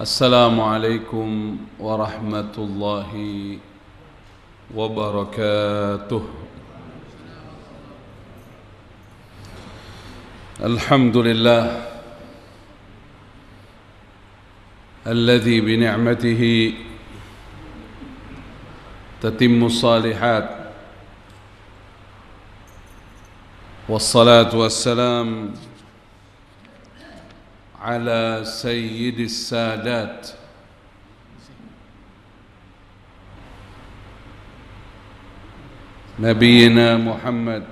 السلام عليكم ورحمة الله وبركاته الحمد لله الذي بنعمته تتم الصالحات والصلاة والسلام على سيد السادات نبينا محمد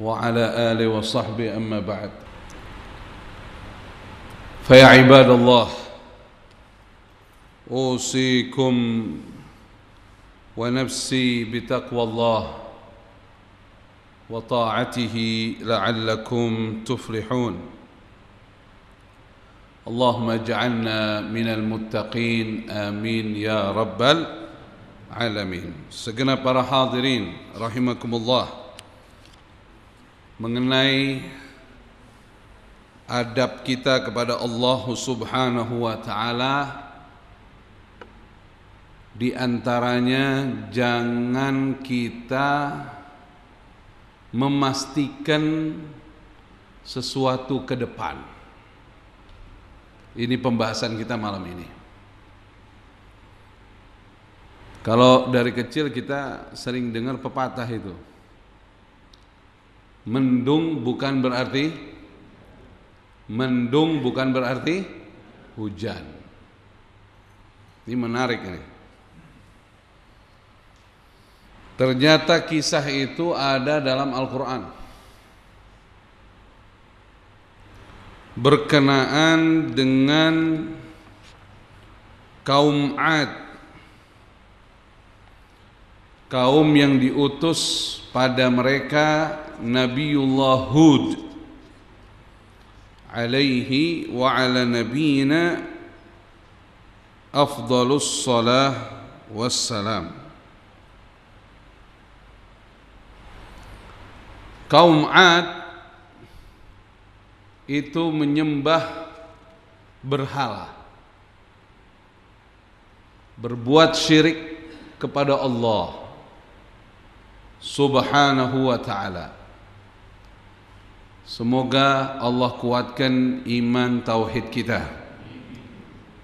وعلى آله وصحبه أما بعد فيا عباد الله أوصيكم ونفسي بتقوى الله وطاعته لعلكم تفلحون اللهم اجعلنا من المتقين آمين يا رب العالمين segenap para رحمكم الله mengenai adab kita kepada Allah Subhanahu wa taala di antaranya jangan kita memastikan sesuatu ke depan. Ini pembahasan kita malam ini. Kalau dari kecil kita sering dengar pepatah itu. Mendung bukan berarti mendung bukan berarti hujan. Ini menarik ini. Ternyata kisah itu ada dalam Al-Quran Berkenaan dengan kaum Ad Kaum yang diutus pada mereka Nabiullah Hud Alaihi wa ala nabiyina Afdalus salah wassalam kaum Ad itu menyembah berhala berbuat syirik kepada Allah subhanahu wa ta'ala semoga Allah kuatkan iman tauhid kita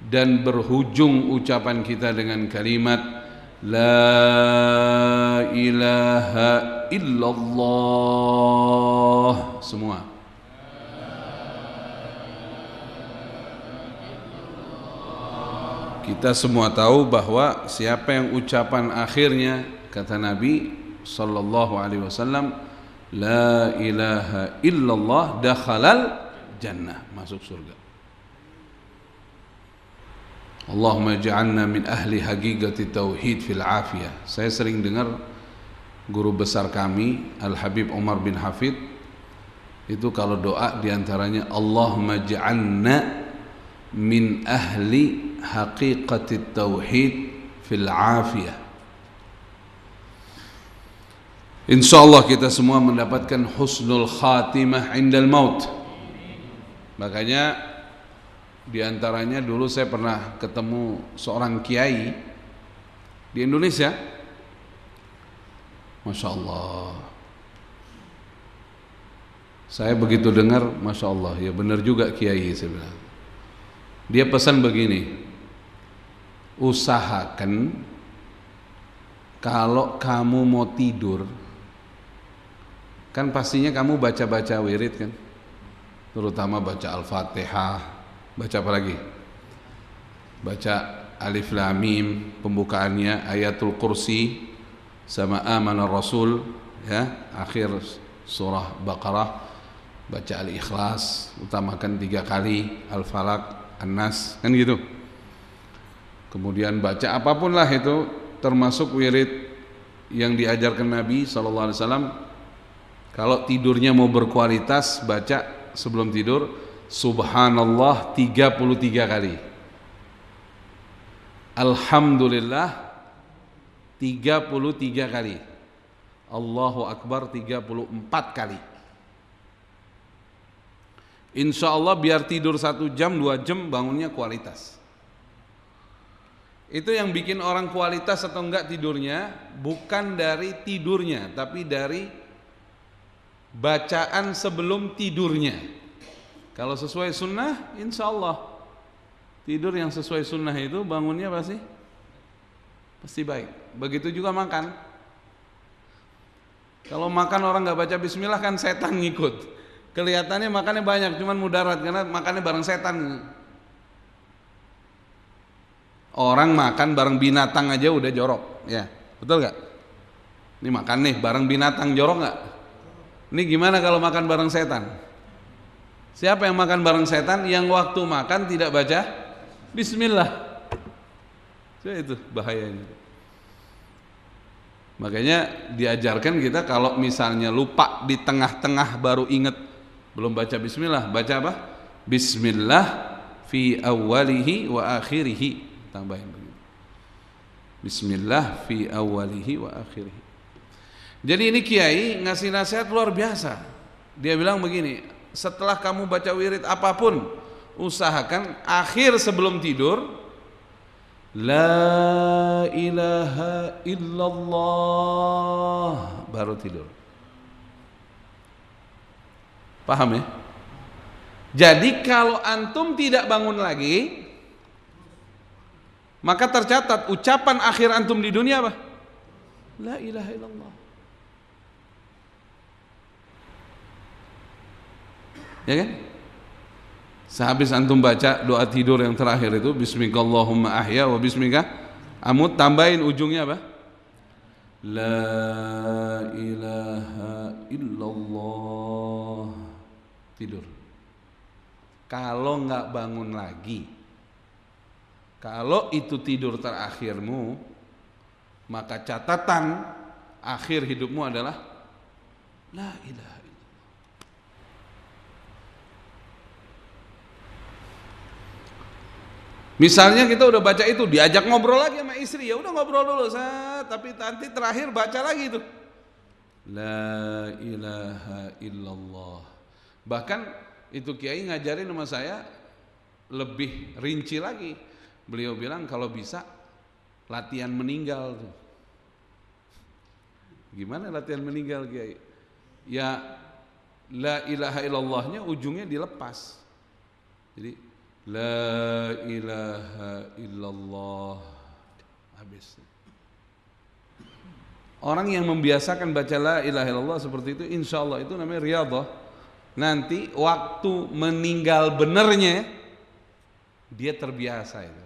dan berhujung ucapan kita dengan kalimat لا إله إلا الله. semua. Kita semua tahu bahwa siapa yang ucapan akhirnya kata Nabi sallallahu alaihi wasallam la ilaha illallah dakhalal jannah masuk surga. Allahumma ja'alna min ahli haqiqati tauhid fil afiyah. Saya sering dengar guru besar kami Al Habib Omar bin Hafid itu kalau doa diantaranya Allahumma ja'alna min ahli haqiqati tauhid fil afiyah. Insya Allah kita semua mendapatkan husnul khatimah indal maut. Makanya di antaranya dulu saya pernah ketemu seorang kiai di Indonesia. Masya Allah. Saya begitu dengar, Masya Allah, ya benar juga kiai saya bilang. Dia pesan begini, usahakan kalau kamu mau tidur, kan pastinya kamu baca-baca wirid kan, terutama baca Al-Fatihah, Baca apa lagi? Baca Alif Lam Mim pembukaannya ayatul kursi sama amana rasul ya akhir surah Baqarah baca al-ikhlas utamakan tiga kali al-falak an-nas kan gitu kemudian baca apapun lah itu termasuk wirid yang diajarkan Nabi SAW kalau tidurnya mau berkualitas baca sebelum tidur Subhanallah 33 kali. Alhamdulillah 33 kali. Allahu Akbar 34 kali. Insya Allah biar tidur satu jam dua jam bangunnya kualitas. Itu yang bikin orang kualitas atau enggak tidurnya bukan dari tidurnya tapi dari bacaan sebelum tidurnya. Kalau sesuai sunnah, insya Allah tidur yang sesuai sunnah itu bangunnya pasti pasti baik. Begitu juga makan. Kalau makan orang nggak baca Bismillah kan setan ngikut. Kelihatannya makannya banyak, cuman mudarat karena makannya bareng setan. Orang makan bareng binatang aja udah jorok, ya betul nggak? Ini makan nih bareng binatang jorok nggak? Ini gimana kalau makan bareng setan? Siapa yang makan bareng setan yang waktu makan tidak baca bismillah. So, ya, itu bahayanya. Makanya diajarkan kita kalau misalnya lupa di tengah-tengah baru ingat belum baca bismillah, baca apa? Bismillah fi awalihi wa akhirihi. Tambahin begini. Bismillah fi awalihi wa akhirihi. Jadi ini kiai ngasih nasihat luar biasa. Dia bilang begini, setelah kamu baca wirid apapun usahakan akhir sebelum tidur la ilaha illallah baru tidur paham ya jadi kalau antum tidak bangun lagi maka tercatat ucapan akhir antum di dunia apa la ilaha illallah ya kan? Sehabis antum baca doa tidur yang terakhir itu Bismillahumma ahya wa bismika Amut tambahin ujungnya apa? La ilaha illallah Tidur Kalau nggak bangun lagi Kalau itu tidur terakhirmu Maka catatan akhir hidupmu adalah La ilaha Misalnya kita udah baca itu, diajak ngobrol lagi sama istri, ya udah ngobrol dulu, sah, tapi nanti terakhir baca lagi itu. La ilaha illallah. Bahkan itu kiai ngajarin sama saya lebih rinci lagi. Beliau bilang kalau bisa latihan meninggal Gimana latihan meninggal kiai? Ya la ilaha illallahnya ujungnya dilepas. Jadi La ilaha illallah. Habis. Orang yang membiasakan baca la ilaha illallah seperti itu insya Allah itu namanya riyadhah. Nanti waktu meninggal benernya dia terbiasa itu.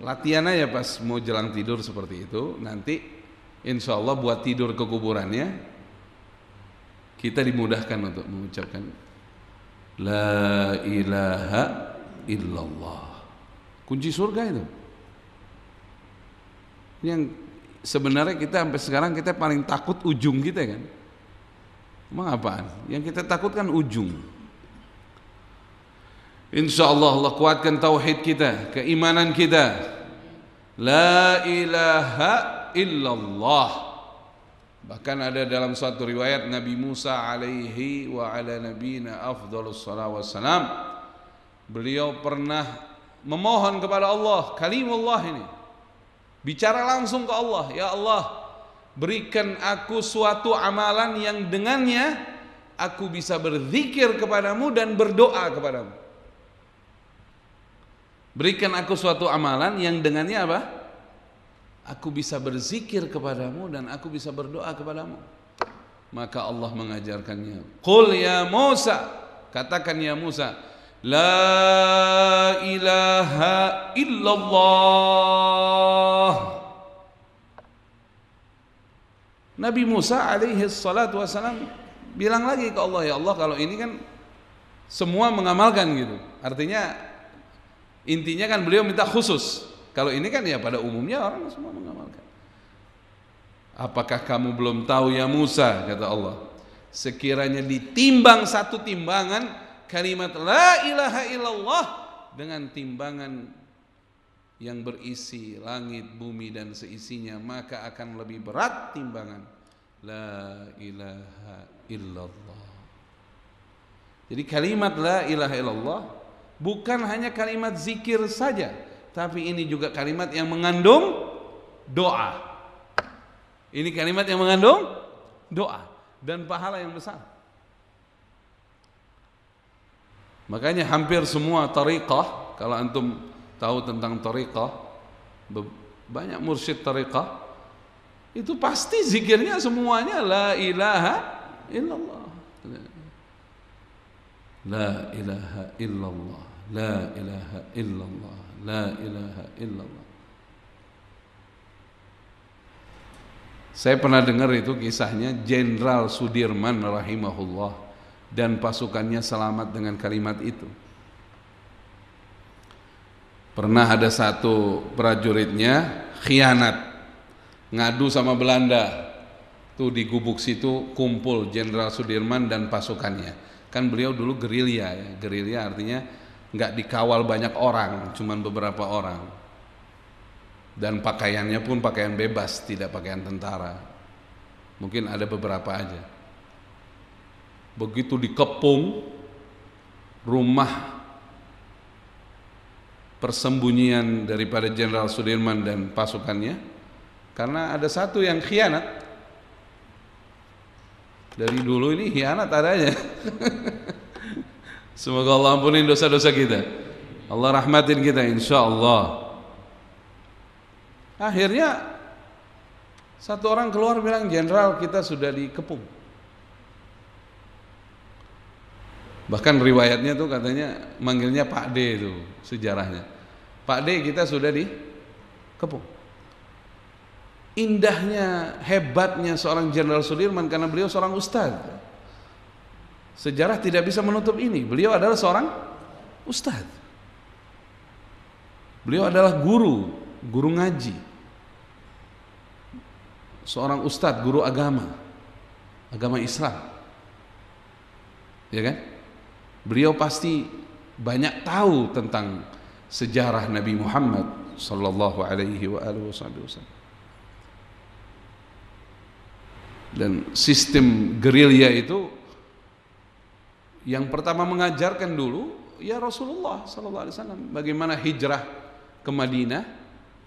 Latihan aja pas mau jelang tidur seperti itu nanti insya Allah buat tidur kekuburannya kita dimudahkan untuk mengucapkan La ilaha illallah. Kunci surga itu. Yang sebenarnya kita sampai sekarang kita paling takut ujung kita kan. Emang apaan? Yang kita takut kan ujung. Insya Allah Allah kuatkan tauhid kita, keimanan kita. La ilaha illallah. Bahkan ada dalam suatu riwayat Nabi Musa alaihi wa ala nabina afdalus wassalam Beliau pernah memohon kepada Allah Kalimullah ini Bicara langsung ke Allah Ya Allah berikan aku suatu amalan yang dengannya Aku bisa berzikir kepadamu dan berdoa kepadamu Berikan aku suatu amalan yang dengannya apa? Aku bisa berzikir kepadamu dan aku bisa berdoa kepadamu. Maka Allah mengajarkannya. Qul ya Musa, katakan ya Musa, la ilaha illallah. Nabi Musa alaihi salatu wasalam bilang lagi ke Allah, ya Allah kalau ini kan semua mengamalkan gitu. Artinya intinya kan beliau minta khusus kalau ini kan ya pada umumnya orang semua mengamalkan. Apakah kamu belum tahu ya Musa kata Allah. Sekiranya ditimbang satu timbangan kalimat la ilaha illallah dengan timbangan yang berisi langit, bumi dan seisinya maka akan lebih berat timbangan la ilaha illallah. Jadi kalimat la ilaha illallah bukan hanya kalimat zikir saja, tapi ini juga kalimat yang mengandung doa. Ini kalimat yang mengandung doa dan pahala yang besar. Makanya hampir semua tariqah, kalau antum tahu tentang tariqah, banyak mursyid tariqah, itu pasti zikirnya semuanya la ilaha illallah. La ilaha illallah, la ilaha illallah. La ilaha illallah. Saya pernah dengar itu kisahnya Jenderal Sudirman rahimahullah dan pasukannya selamat dengan kalimat itu. Pernah ada satu prajuritnya khianat ngadu sama Belanda. Tuh di gubuk situ kumpul Jenderal Sudirman dan pasukannya. Kan beliau dulu gerilya ya. Gerilya artinya nggak dikawal banyak orang, cuman beberapa orang. Dan pakaiannya pun pakaian bebas, tidak pakaian tentara. Mungkin ada beberapa aja. Begitu dikepung rumah persembunyian daripada Jenderal Sudirman dan pasukannya karena ada satu yang khianat dari dulu ini khianat adanya Semoga Allah ampunin dosa-dosa kita. Allah rahmatin kita insya Allah. Akhirnya satu orang keluar bilang jenderal kita sudah dikepung. Bahkan riwayatnya tuh katanya manggilnya Pak D itu sejarahnya. Pak D kita sudah dikepung. Indahnya, hebatnya seorang Jenderal Sudirman karena beliau seorang ustadz. Sejarah tidak bisa menutup ini. Beliau adalah seorang ustadz Beliau adalah guru, guru ngaji. Seorang ustadz guru agama. Agama Islam. Ya kan? Beliau pasti banyak tahu tentang sejarah Nabi Muhammad sallallahu alaihi wa wasallam. Dan sistem gerilya itu yang pertama mengajarkan dulu ya Rasulullah saw. bagaimana hijrah ke Madinah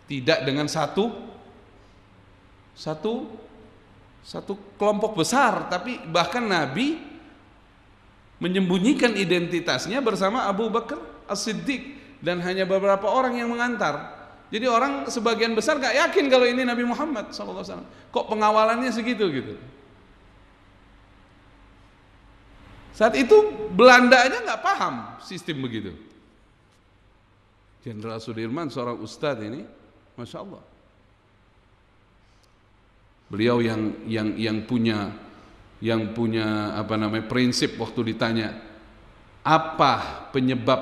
tidak dengan satu satu satu kelompok besar tapi bahkan Nabi menyembunyikan identitasnya bersama Abu Bakar As-Siddiq dan hanya beberapa orang yang mengantar. Jadi orang sebagian besar gak yakin kalau ini Nabi Muhammad SAW. Kok pengawalannya segitu gitu. Saat itu Belanda Belandanya nggak paham sistem begitu. Jenderal Sudirman seorang ustadz ini, masya Allah. Beliau yang yang yang punya yang punya apa namanya prinsip waktu ditanya apa penyebab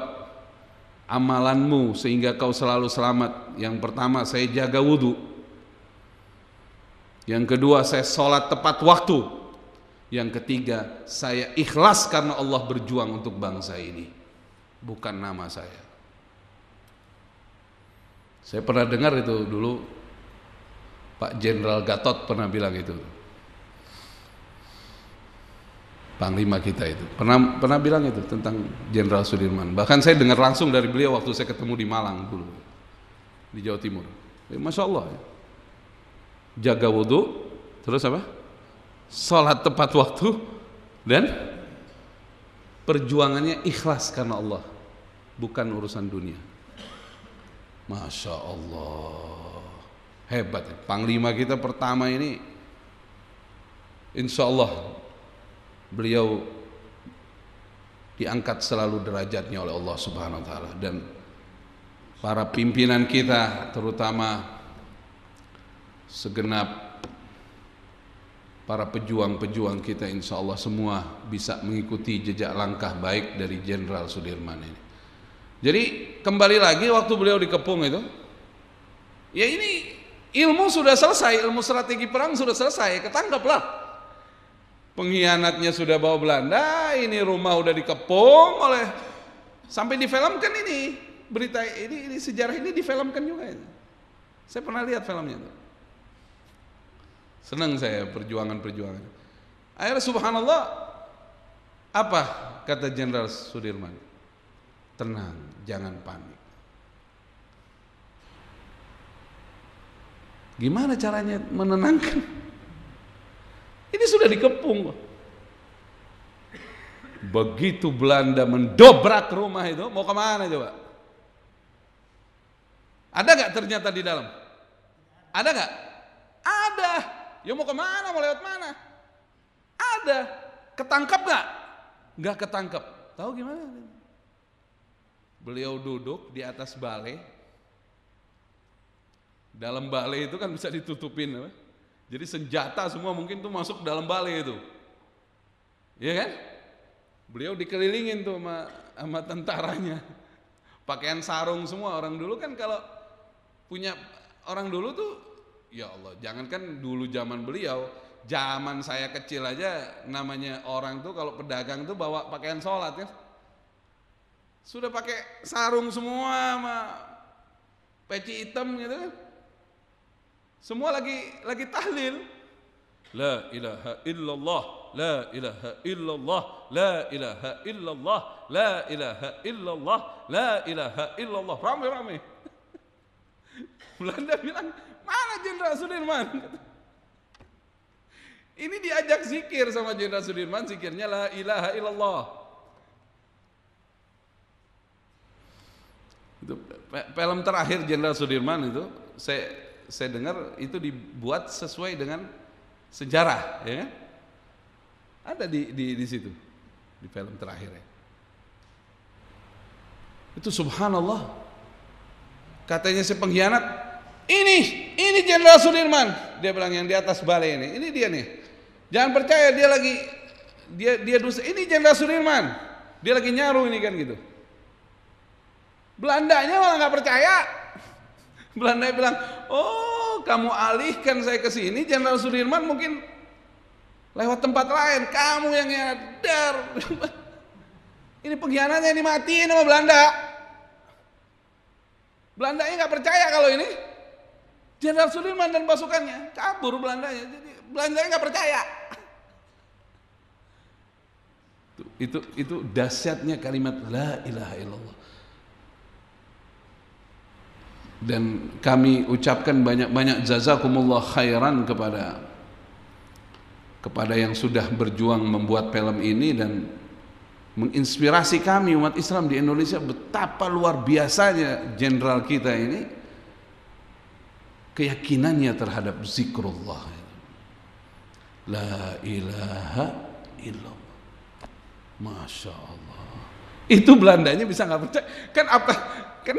amalanmu sehingga kau selalu selamat. Yang pertama saya jaga wudhu. Yang kedua saya sholat tepat waktu. Yang ketiga, saya ikhlas karena Allah berjuang untuk bangsa ini. Bukan nama saya. Saya pernah dengar itu dulu Pak Jenderal Gatot pernah bilang itu. Panglima kita itu. Pernah pernah bilang itu tentang Jenderal Sudirman. Bahkan saya dengar langsung dari beliau waktu saya ketemu di Malang dulu. Di Jawa Timur. Ya, Masya Allah. Ya. Jaga wudhu, terus apa? sholat tepat waktu, dan perjuangannya ikhlas karena Allah, bukan urusan dunia. Masya Allah, hebat. Panglima kita pertama ini, insya Allah beliau diangkat selalu derajatnya oleh Allah Subhanahu wa taala dan para pimpinan kita terutama segenap para pejuang-pejuang kita insya Allah semua bisa mengikuti jejak langkah baik dari Jenderal Sudirman ini. Jadi kembali lagi waktu beliau dikepung itu, ya ini ilmu sudah selesai, ilmu strategi perang sudah selesai, ketangkaplah. Pengkhianatnya sudah bawa Belanda, ini rumah udah dikepung oleh sampai difilmkan ini berita ini, ini sejarah ini difilmkan juga. ini. Saya pernah lihat filmnya Tuh. Senang saya perjuangan-perjuangan. Akhirnya subhanallah apa kata Jenderal Sudirman? Tenang, jangan panik. Gimana caranya menenangkan? Ini sudah dikepung. Begitu Belanda mendobrak rumah itu, mau kemana coba? Ada gak ternyata di dalam? Ada nggak? Ada. Ya mau kemana, mau lewat mana? Ada. Ketangkep gak? Gak ketangkep. Tahu gimana? Beliau duduk di atas balai. Dalam balai itu kan bisa ditutupin. Apa? Jadi senjata semua mungkin tuh masuk dalam balai itu. Iya kan? Beliau dikelilingin tuh sama, sama tentaranya. Pakaian sarung semua orang dulu kan kalau punya orang dulu tuh ya Allah jangankan dulu zaman beliau zaman saya kecil aja namanya orang tuh kalau pedagang tuh bawa pakaian sholat ya sudah pakai sarung semua sama peci hitam gitu kan. semua lagi lagi tahlil la ilaha illallah la ilaha illallah la ilaha illallah la ilaha illallah la ilaha illallah Ramai-ramai. Belanda bilang Mana Jenderal Sudirman? Ini diajak zikir sama Jenderal Sudirman, zikirnya la ilaha illallah. Itu film terakhir Jenderal Sudirman itu saya saya dengar itu dibuat sesuai dengan sejarah, ya kan? Ada di di, di situ di film terakhirnya. Itu subhanallah. Katanya si pengkhianat ini, ini Jenderal Sudirman. Dia bilang yang di atas balai ini. Ini dia nih. Jangan percaya dia lagi dia dia dusa Ini Jenderal Sudirman. Dia lagi nyaru ini kan gitu. Belandanya malah nggak percaya. Belanda bilang, "Oh, kamu alihkan saya ke sini, Jenderal Sudirman mungkin lewat tempat lain. Kamu yang nyadar." ini pengkhianatnya ini dimatiin sama Belanda. Belanda Belandanya nggak percaya kalau ini. Jenderal Sudirman dan pasukannya kabur Belandanya. Jadi Belandanya nggak percaya. Itu, itu itu dahsyatnya kalimat la ilaha illallah. Dan kami ucapkan banyak-banyak jazakumullah khairan kepada kepada yang sudah berjuang membuat film ini dan menginspirasi kami umat Islam di Indonesia betapa luar biasanya jenderal kita ini keyakinannya terhadap zikrullah. La ilaha illallah. Masya Allah. Itu Belandanya bisa nggak percaya. Kan apa? Kan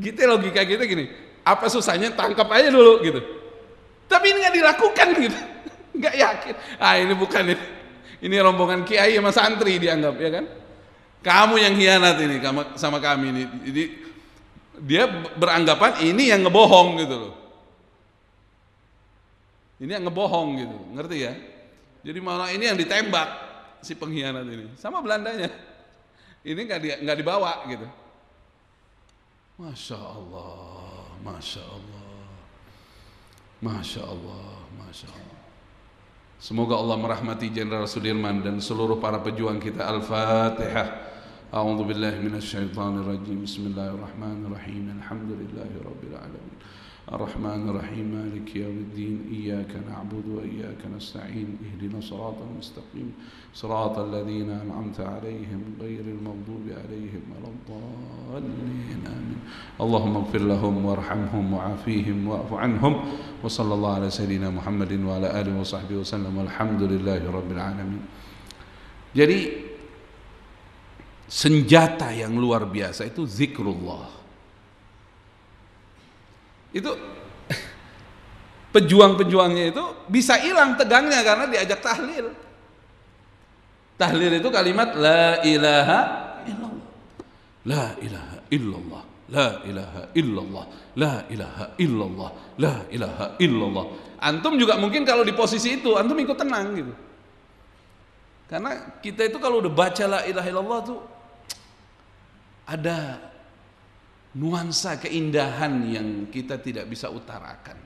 gitu logika kita gitu gini. Apa susahnya tangkap aja dulu gitu. Tapi ini nggak dilakukan gitu. Nggak yakin. Ah ini bukan ini. Ini rombongan kiai sama santri dianggap ya kan. Kamu yang hianat ini sama kami ini. Jadi dia beranggapan ini yang ngebohong gitu loh ini yang ngebohong gitu ngerti ya jadi malah ini yang ditembak si pengkhianat ini sama Belandanya ini nggak di, nggak dibawa gitu masya Allah masya Allah masya Allah masya Allah Semoga Allah merahmati Jenderal Sudirman dan seluruh para pejuang kita. Al-Fatihah. A'udzu rajim. Bismillahirrahmanirrahim. الرحمن الرحيم مالك يوم الدين إياك نعبد وإياك نستعين اهدنا صراط المستقيم صراط الذين أنعمت عليهم غير المغضوب عليهم ولا الضالين آمين اللهم اغفر لهم وارحمهم وعافيهم واعف عنهم وصلى الله على سيدنا محمد وعلى آله وصحبه وسلم والحمد لله رب العالمين Jadi senjata yang luar biasa itu zikrullah. Itu pejuang-pejuangnya itu bisa hilang tegangnya karena diajak tahlil. Tahlil itu kalimat la ilaha illallah. La ilaha illallah. La ilaha illallah. La ilaha illallah. La ilaha illallah. Antum juga mungkin kalau di posisi itu antum ikut tenang gitu. Karena kita itu kalau udah baca la ilaha illallah tuh ada nuansa keindahan yang kita tidak bisa utarakan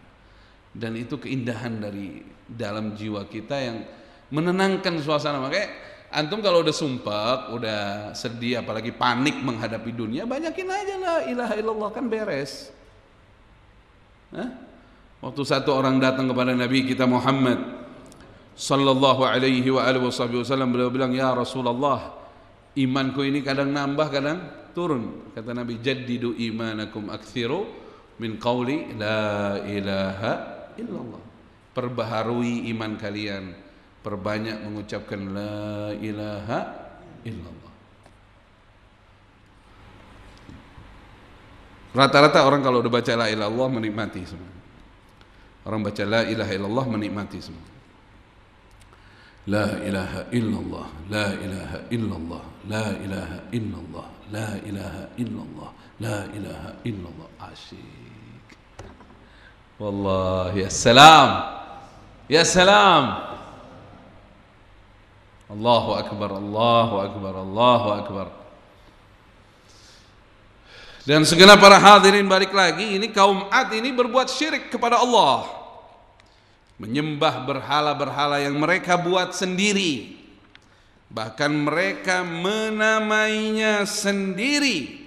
dan itu keindahan dari dalam jiwa kita yang menenangkan suasana makanya antum kalau udah sumpah udah sedih apalagi panik menghadapi dunia banyakin aja lah ilaha illallah kan beres Hah? waktu satu orang datang kepada Nabi kita Muhammad sallallahu alaihi wa alihi wasallam beliau bilang ya Rasulullah imanku ini kadang nambah kadang turun kata Nabi jaddidu imanakum aktsiru min qawli la ilaha illallah perbaharui iman kalian perbanyak mengucapkan la ilaha illallah rata-rata orang kalau udah baca la ilaha illallah menikmati semua orang baca la ilaha illallah menikmati semua La ilaha illallah, la ilaha illallah, la ilaha illallah. La ilaha illallah. La ilaha illallah. Asyik. Wallahi. Ya salam. Ya salam. Allahu Akbar, Allahu Akbar, Allahu Akbar. Dan segenap para hadirin balik lagi, ini kaum Ad ini berbuat syirik kepada Allah. Menyembah berhala-berhala yang mereka buat sendiri bahkan mereka menamainya sendiri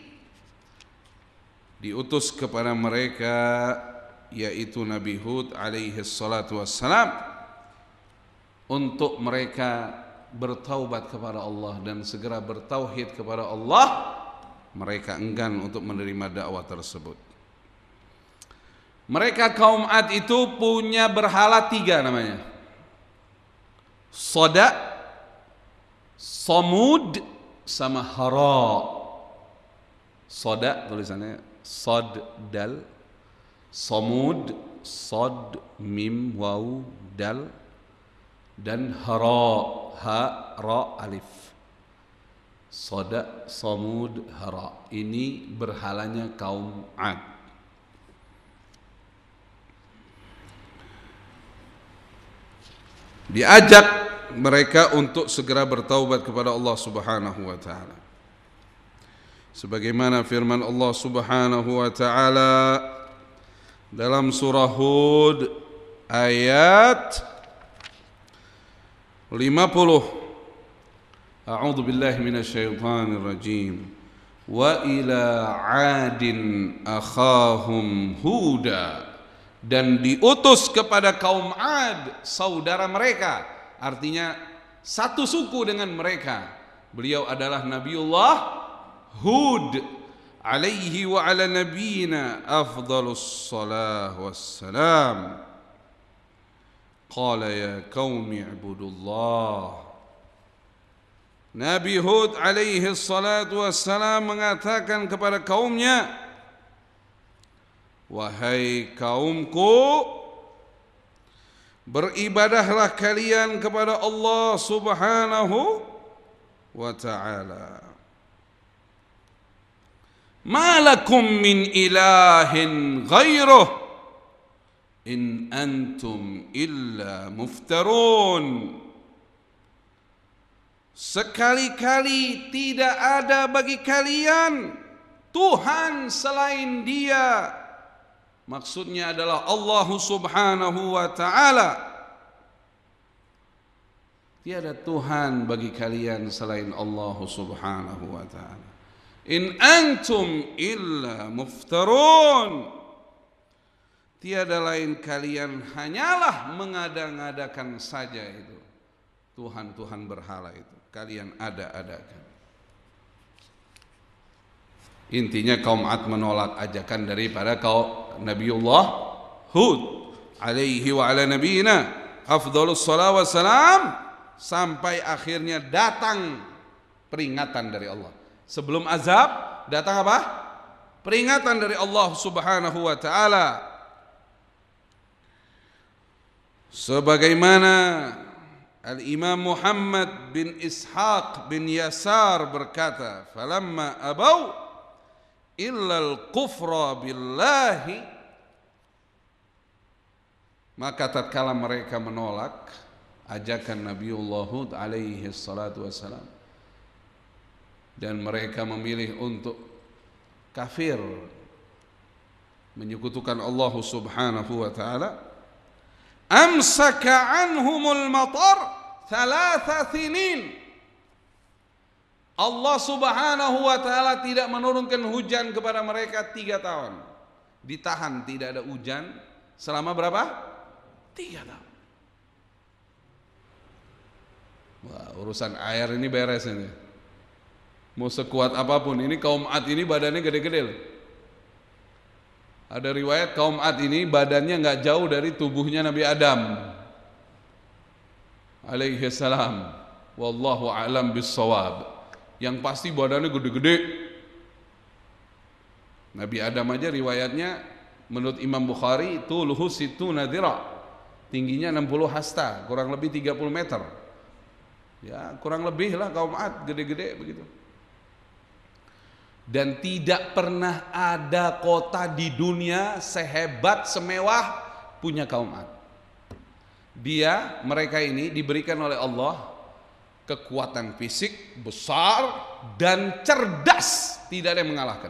diutus kepada mereka yaitu Nabi Hud alaihi salatu wassalam untuk mereka bertaubat kepada Allah dan segera bertauhid kepada Allah mereka enggan untuk menerima dakwah tersebut mereka kaum Ad itu punya berhala tiga namanya Soda, Samud sama hara. Soda tulisannya sod dal. Samud sod mim waw dal dan hara ha ra alif. Soda samud hara. Ini berhalanya kaum Ad. diajak mereka untuk segera bertaubat kepada Allah Subhanahu wa taala. Sebagaimana firman Allah Subhanahu wa taala dalam surah Hud ayat 50 A'udzu billahi minasyaitonir rajim Wa ila 'adin akhahum Huda dan diutus kepada kaum Ad, saudara mereka. Artinya satu suku dengan mereka. Beliau adalah Nabiullah Hud alaihi wa ala nabiyina afdalus salah wassalam. Qala ya qaumi ibudullah. Nabi Hud alaihi salatu wassalam mengatakan kepada kaumnya, Wahai kaumku, beribadahlah kalian kepada Allah Subhanahu wa taala. Malakum min ilahin ghairuh in antum illa muftarun. Sekali-kali tidak ada bagi kalian Tuhan selain Dia Maksudnya adalah Allah Subhanahu wa taala. Tiada Tuhan bagi kalian selain Allah Subhanahu wa taala. In antum illa muftarun. Tiada lain kalian hanyalah mengada-ngadakan saja itu. Tuhan-Tuhan berhala itu. Kalian ada-adakan. Intinya kaum Ad menolak ajakan daripada kaum Nabiullah Hud alaihi wa ala nabiyina afdhalus salam sampai akhirnya datang peringatan dari Allah. Sebelum azab datang apa? Peringatan dari Allah Subhanahu wa taala. Sebagaimana Al-Imam Muhammad bin Ishaq bin Yasar berkata, "Falamma abau" illal kufra billahi maka tatkala mereka menolak ajakan Nabiullah Hud alaihi salatu wasalam dan mereka memilih untuk kafir menyekutukan Allah Subhanahu wa taala amsaka anhumul matar thalatha sinin Allah subhanahu wa ta'ala tidak menurunkan hujan kepada mereka tiga tahun Ditahan tidak ada hujan selama berapa? Tiga tahun Wah, urusan air ini beres ini Mau sekuat apapun, ini kaum Ad ini badannya gede-gede ada riwayat kaum Ad ini badannya nggak jauh dari tubuhnya Nabi Adam alaihi salam wallahu alam bisawab yang pasti badannya gede-gede. Nabi Adam aja riwayatnya menurut Imam Bukhari itu luhus itu nadira tingginya 60 hasta kurang lebih 30 meter ya kurang lebih lah kaum ad gede-gede begitu dan tidak pernah ada kota di dunia sehebat semewah punya kaum ad dia mereka ini diberikan oleh Allah kekuatan fisik besar dan cerdas tidak ada yang mengalahkan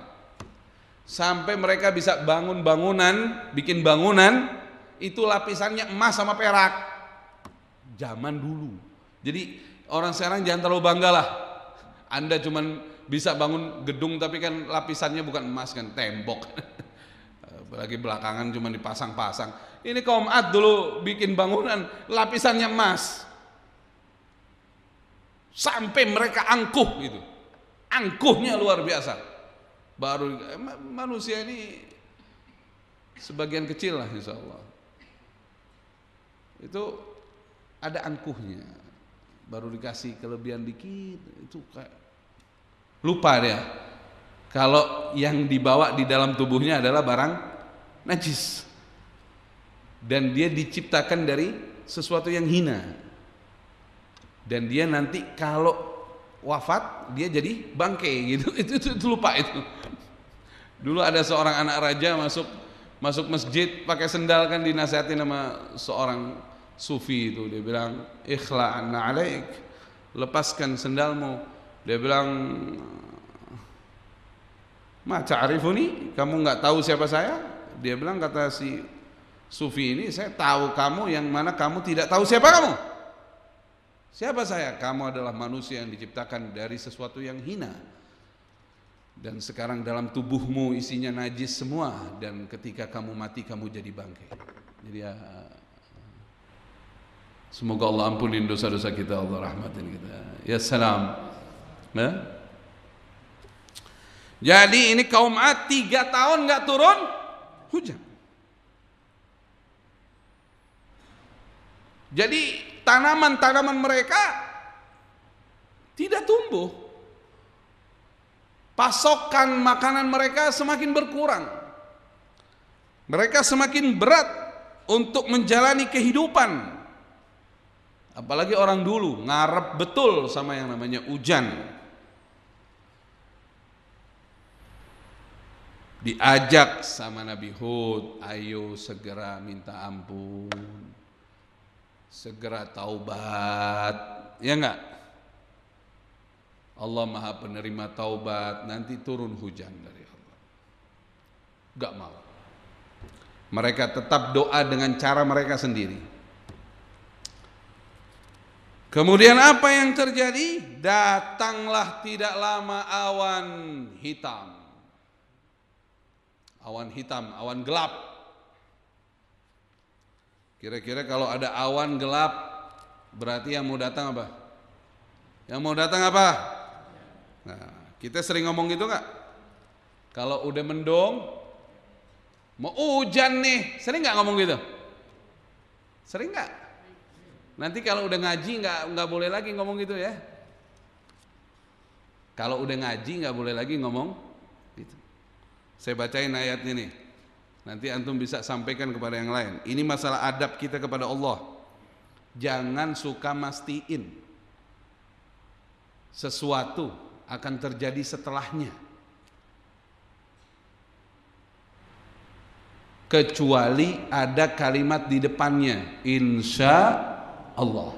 sampai mereka bisa bangun bangunan bikin bangunan itu lapisannya emas sama perak zaman dulu jadi orang sekarang jangan terlalu bangga lah anda cuman bisa bangun gedung tapi kan lapisannya bukan emas kan tembok lagi belakangan cuma dipasang-pasang ini kaum ad dulu bikin bangunan lapisannya emas sampai mereka angkuh gitu angkuhnya luar biasa baru eh, manusia ini sebagian kecil lah insya Allah itu ada angkuhnya baru dikasih kelebihan dikit itu kayak lupa dia kalau yang dibawa di dalam tubuhnya adalah barang najis dan dia diciptakan dari sesuatu yang hina dan dia nanti kalau wafat dia jadi bangke gitu itu, itu, itu lupa itu dulu ada seorang anak raja masuk masuk masjid pakai sendal kan dinasihati nama seorang sufi itu dia bilang ikhla'an alaik lepaskan sendalmu dia bilang ma ta'rifuni kamu nggak tahu siapa saya dia bilang kata si sufi ini saya tahu kamu yang mana kamu tidak tahu siapa kamu Siapa saya? Kamu adalah manusia yang diciptakan dari sesuatu yang hina. Dan sekarang dalam tubuhmu isinya najis semua dan ketika kamu mati kamu jadi bangkai. Jadi ya, semoga Allah ampunin dosa-dosa kita, Allah rahmatin kita. Ya salam. Ya. Jadi ini kaum A tiga tahun nggak turun hujan. Jadi tanaman-tanaman mereka tidak tumbuh. Pasokan makanan mereka semakin berkurang. Mereka semakin berat untuk menjalani kehidupan. Apalagi orang dulu ngarep betul sama yang namanya hujan. diajak sama Nabi Hud, ayo segera minta ampun segera taubat ya enggak Allah maha penerima taubat nanti turun hujan dari Allah enggak mau mereka tetap doa dengan cara mereka sendiri Kemudian apa yang terjadi? Datanglah tidak lama awan hitam. Awan hitam, awan gelap Kira-kira kalau ada awan gelap berarti yang mau datang apa? Yang mau datang apa? Nah, kita sering ngomong gitu nggak? Kalau udah mendung, mau hujan nih, sering nggak ngomong gitu? Sering nggak? Nanti kalau udah ngaji nggak nggak boleh lagi ngomong gitu ya. Kalau udah ngaji nggak boleh lagi ngomong gitu. Saya bacain ayatnya nih. Nanti antum bisa sampaikan kepada yang lain. Ini masalah adab kita kepada Allah. Jangan suka mastiin sesuatu akan terjadi setelahnya. Kecuali ada kalimat di depannya, insya Allah.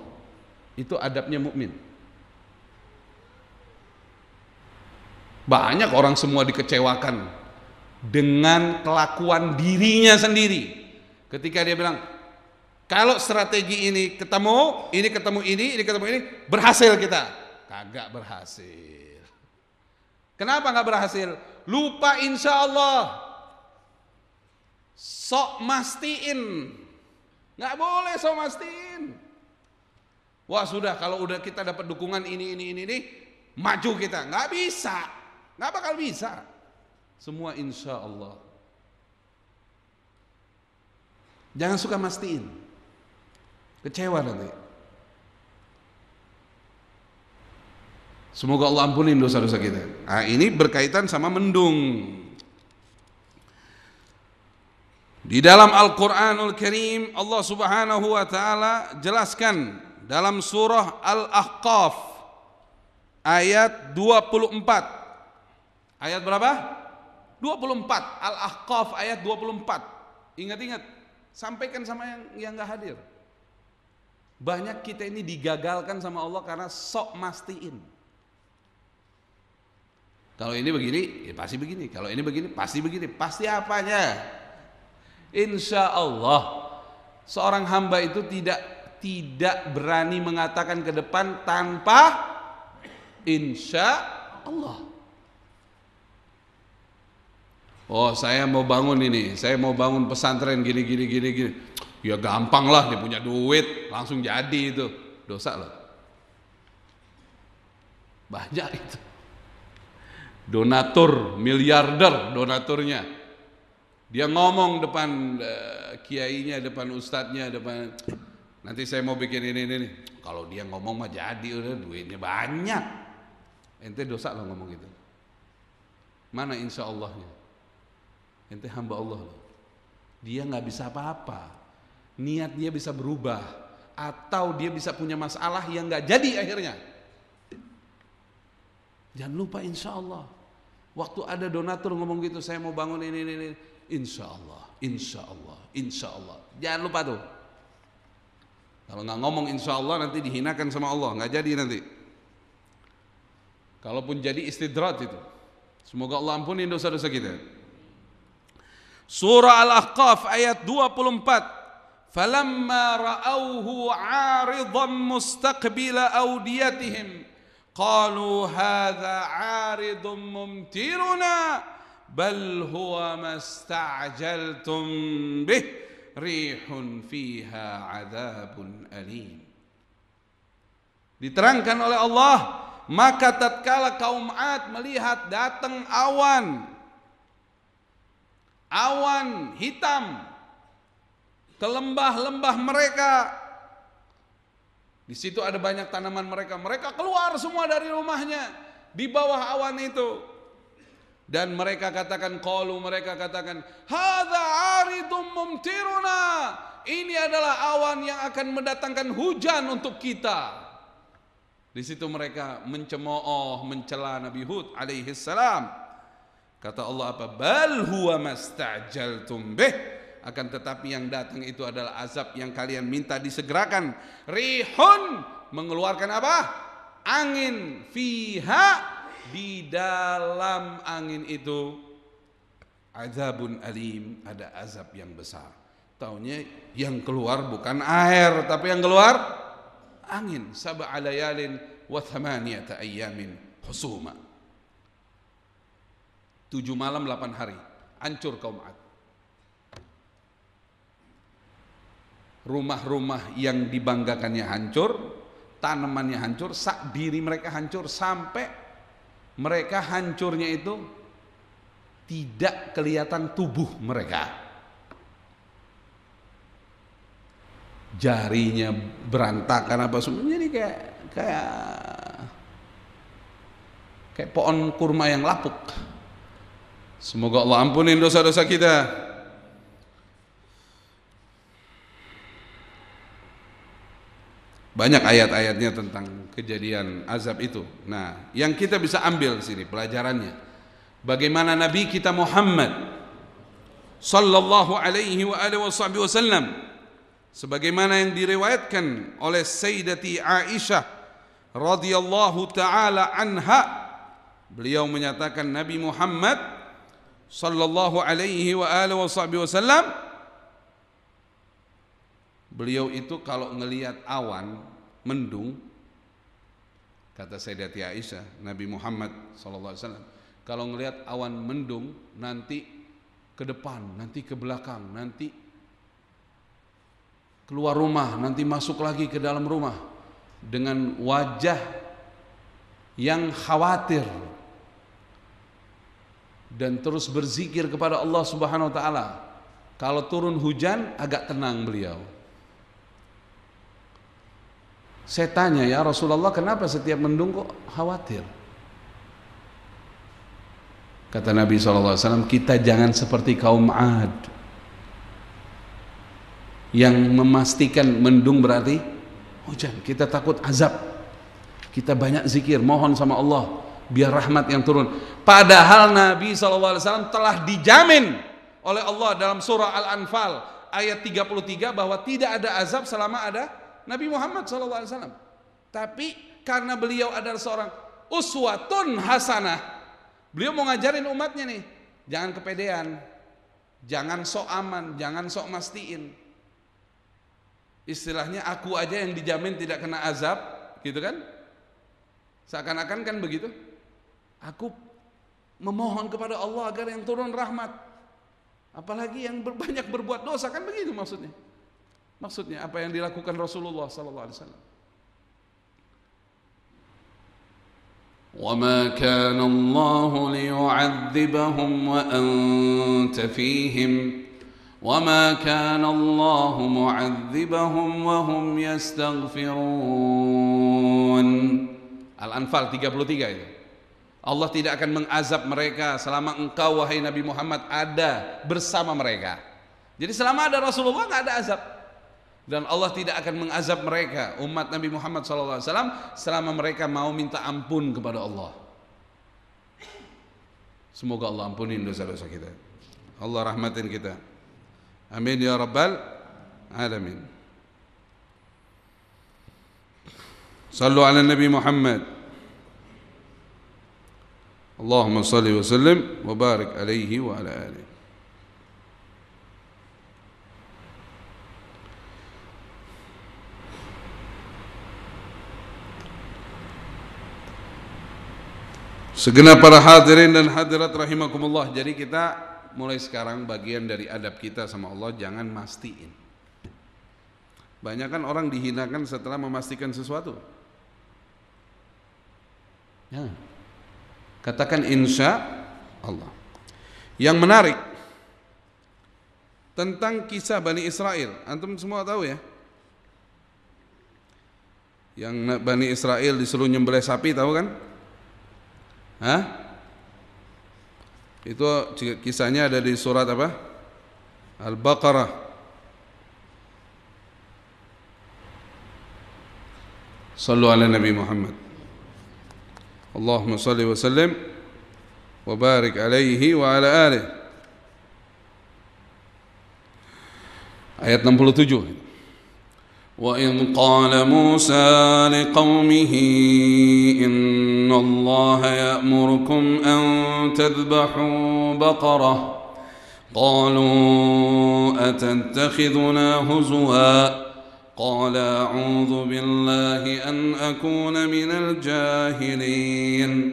Itu adabnya mukmin. Banyak orang semua dikecewakan dengan kelakuan dirinya sendiri. Ketika dia bilang, kalau strategi ini ketemu, ini ketemu ini, ini ketemu ini, berhasil kita. Kagak berhasil. Kenapa nggak berhasil? Lupa insya Allah. Sok mastiin. Nggak boleh sok mastiin. Wah sudah kalau udah kita dapat dukungan ini, ini, ini, ini, maju kita. Nggak bisa. Nggak bakal bisa. Semua insya Allah. Jangan suka mastiin. Kecewa nanti. Semoga Allah ampunin dosa-dosa kita. Nah, ini berkaitan sama mendung. Di dalam Al-Quranul Karim Allah subhanahu wa ta'ala jelaskan dalam surah Al-Ahqaf ayat 24 ayat berapa? 24 Al-Ahqaf ayat 24. Ingat-ingat, sampaikan sama yang yang nggak hadir. Banyak kita ini digagalkan sama Allah karena sok mastiin. Kalau ini begini, ya pasti begini. Kalau ini begini, pasti begini. Pasti apanya? Insya Allah, seorang hamba itu tidak tidak berani mengatakan ke depan tanpa insya Allah oh saya mau bangun ini, saya mau bangun pesantren gini gini gini gini. Ya gampang lah, dia punya duit, langsung jadi itu. Dosa loh. Banyak itu. Donatur, miliarder donaturnya. Dia ngomong depan uh, kiainya, depan ustadznya, depan nanti saya mau bikin ini ini. ini. Kalau dia ngomong mah jadi udah duitnya banyak. Ente dosa loh ngomong itu. Mana insya Allahnya? ente hamba Allah Dia nggak bisa apa-apa. Niat dia bisa berubah atau dia bisa punya masalah yang nggak jadi akhirnya. Jangan lupa insya Allah. Waktu ada donatur ngomong gitu, saya mau bangun ini, ini, ini. Insya Allah, insya Allah, insya Allah. Jangan lupa tuh. Kalau nggak ngomong insya Allah nanti dihinakan sama Allah, nggak jadi nanti. Kalaupun jadi istidrat itu. Semoga Allah ampuni dosa-dosa kita. Surah Al-Ahqaf ayat 24. Falamma ra'awhu 'aridan mustaqbila awdiyatihim qalu hadha 'aridun mumtiruna bal huwa masta'jaltum bih rihun fiha 'adzabun alim. Diterangkan oleh Allah, maka tatkala kaum 'ad melihat datang awan awan hitam ke lembah-lembah mereka. Di situ ada banyak tanaman mereka. Mereka keluar semua dari rumahnya di bawah awan itu. Dan mereka katakan kalau mereka katakan hadza aridum mumtiruna. Ini adalah awan yang akan mendatangkan hujan untuk kita. Di situ mereka mencemooh, mencela Nabi Hud alaihi salam. Kata Allah apa? Bal huwa mastajaltum tumbeh Akan tetapi yang datang itu adalah azab yang kalian minta disegerakan. Rihun mengeluarkan apa? Angin fiha di dalam angin itu azabun alim ada azab yang besar taunya yang keluar bukan air tapi yang keluar angin sab'a layalin wa thamaniyata husuma Tujuh malam delapan hari. Hancur kaum Ad. Rumah-rumah yang dibanggakannya hancur, tanamannya hancur, sak diri mereka hancur sampai mereka hancurnya itu tidak kelihatan tubuh mereka. Jarinya berantakan apa semuanya ini kayak kayak kayak pohon kurma yang lapuk. Semoga Allah ampunin dosa-dosa kita. Banyak ayat-ayatnya tentang kejadian azab itu. Nah, yang kita bisa ambil sini pelajarannya. Bagaimana Nabi kita Muhammad sallallahu alaihi wa alihi wasallam sebagaimana yang diriwayatkan oleh Sayyidati Aisyah radhiyallahu taala anha beliau menyatakan Nabi Muhammad sallallahu alaihi wa alihi wa wasallam beliau itu kalau ngelihat awan mendung kata Sayyidati Aisyah Nabi Muhammad sallallahu alaihi wasallam kalau ngelihat awan mendung nanti ke depan, nanti ke belakang, nanti keluar rumah, nanti masuk lagi ke dalam rumah dengan wajah yang khawatir dan terus berzikir kepada Allah Subhanahu wa taala. Kalau turun hujan agak tenang beliau. Saya tanya ya Rasulullah kenapa setiap mendung kok khawatir? Kata Nabi SAW, kita jangan seperti kaum Ad yang memastikan mendung berarti hujan. Kita takut azab. Kita banyak zikir, mohon sama Allah biar rahmat yang turun. Padahal Nabi SAW telah dijamin oleh Allah dalam surah Al-Anfal ayat 33 bahwa tidak ada azab selama ada Nabi Muhammad SAW. Tapi karena beliau adalah seorang uswatun hasanah, beliau mau ngajarin umatnya nih, jangan kepedean, jangan sok aman, jangan sok mastiin. Istilahnya aku aja yang dijamin tidak kena azab, gitu kan? Seakan-akan kan begitu. Aku memohon kepada Allah agar yang turun rahmat. Apalagi yang banyak berbuat dosa kan begitu maksudnya. Maksudnya apa yang dilakukan Rasulullah sallallahu alaihi wasallam. وما كان الله ليعذبهم وأنت فيهم وما كان الله معذبهم وهم يستغفرون Al-Anfal 33 itu Allah tidak akan mengazab mereka selama engkau wahai Nabi Muhammad ada bersama mereka. Jadi selama ada Rasulullah nggak ada azab dan Allah tidak akan mengazab mereka umat Nabi Muhammad SAW selama mereka mau minta ampun kepada Allah. Semoga Allah ampunin dosa-dosa kita. Allah rahmatin kita. Amin ya rabbal alamin. Sallu ala Nabi Muhammad Allahumma salli wa sallim wa barik alaihi Segenap para hadirin dan hadirat rahimakumullah. Jadi kita mulai sekarang bagian dari adab kita sama Allah jangan mastiin. Banyak kan orang dihinakan setelah memastikan sesuatu. Ya. Katakan insya Allah. Yang menarik tentang kisah Bani Israel. Antum semua tahu ya? Yang Bani Israel disuruh nyembelih sapi tahu kan? Hah? Itu kisahnya ada di surat apa? Al-Baqarah. Sallu ala Nabi Muhammad. اللهم صل وسلم وبارك عليه وعلى آله ayat 67 وان قال موسى لقومه إن الله يأمركم أن تذبحوا بقرة قالوا أتتخذنا هزواً قال اعوذ بالله ان اكون من الجاهلين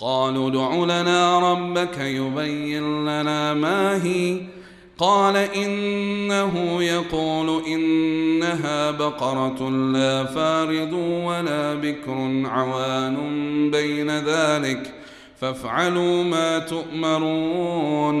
قالوا ادع لنا ربك يبين لنا ما هي قال انه يقول انها بقره لا فارض ولا بكر عوان بين ذلك فافعلوا ما تؤمرون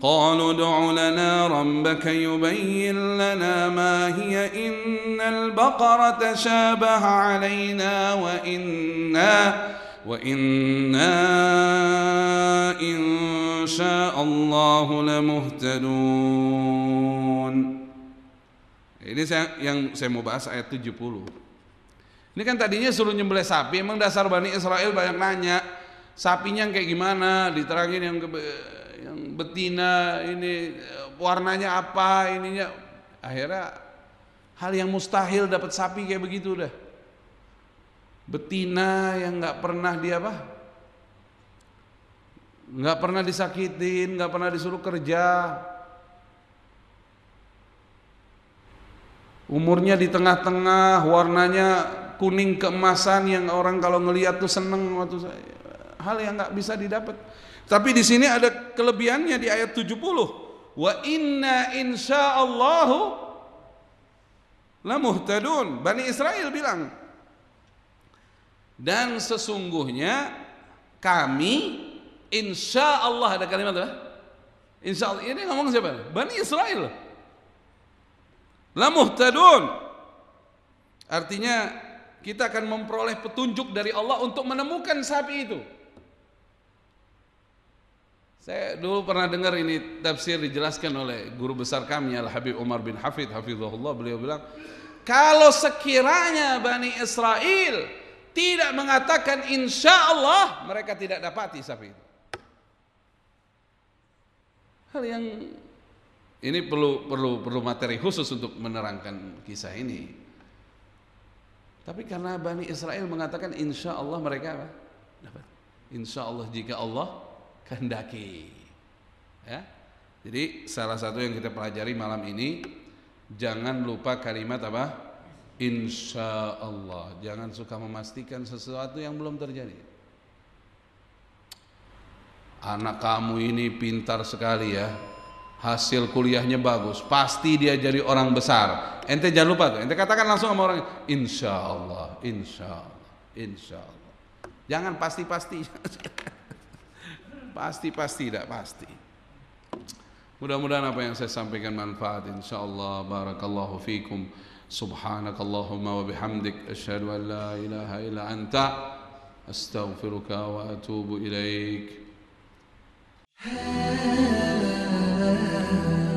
قالوا ادع لنا ربك يبين لنا ما هي إن البقرة شابه علينا وإنا وإنا إن شاء الله لمهتدون Ini saya, yang saya mau bahas ayat 70 Ini kan tadinya suruh nyembelih sapi Emang dasar Bani Israel banyak nanya Sapinya yang kayak gimana Diterangin yang yang betina ini eh, warnanya apa ininya akhirnya hal yang mustahil dapat sapi kayak begitu udah betina yang nggak pernah dia apa nggak pernah disakitin nggak pernah disuruh kerja umurnya di tengah-tengah warnanya kuning keemasan yang orang kalau ngelihat tuh seneng waktu saya hal yang nggak bisa didapat tapi di sini ada kelebihannya di ayat 70. Wa inna insyaallahu lamuh tadun. Bani Israel bilang. Dan sesungguhnya kami insya Allah ada kalimat apa? Insya Allah ini ngomong siapa? Bani Israel. Lamuh tadun. Artinya kita akan memperoleh petunjuk dari Allah untuk menemukan sapi itu. Saya dulu pernah dengar ini tafsir dijelaskan oleh guru besar kami Al Habib Umar bin Hafid hafizahullah beliau bilang kalau sekiranya Bani Israel tidak mengatakan insya Allah mereka tidak dapati sapi itu. Hal yang ini perlu perlu perlu materi khusus untuk menerangkan kisah ini. Tapi karena Bani Israel mengatakan insya Allah mereka apa? Insya Allah jika Allah kehendaki. Ya. Jadi salah satu yang kita pelajari malam ini jangan lupa kalimat apa? Insya Allah. Jangan suka memastikan sesuatu yang belum terjadi. Anak kamu ini pintar sekali ya. Hasil kuliahnya bagus, pasti dia jadi orang besar. Ente jangan lupa tuh, ente katakan langsung sama orang, insya Allah, insya Allah, insya Allah. Jangan pasti-pasti. Pasti-pasti tidak pasti. Mudah-mudahan apa yang saya sampaikan manfaat insyaallah. Barakallahu fikum. Subhanakallahumma wa bihamdik asyhadu an la ilaha illa anta astaghfiruka wa atubu ilaik.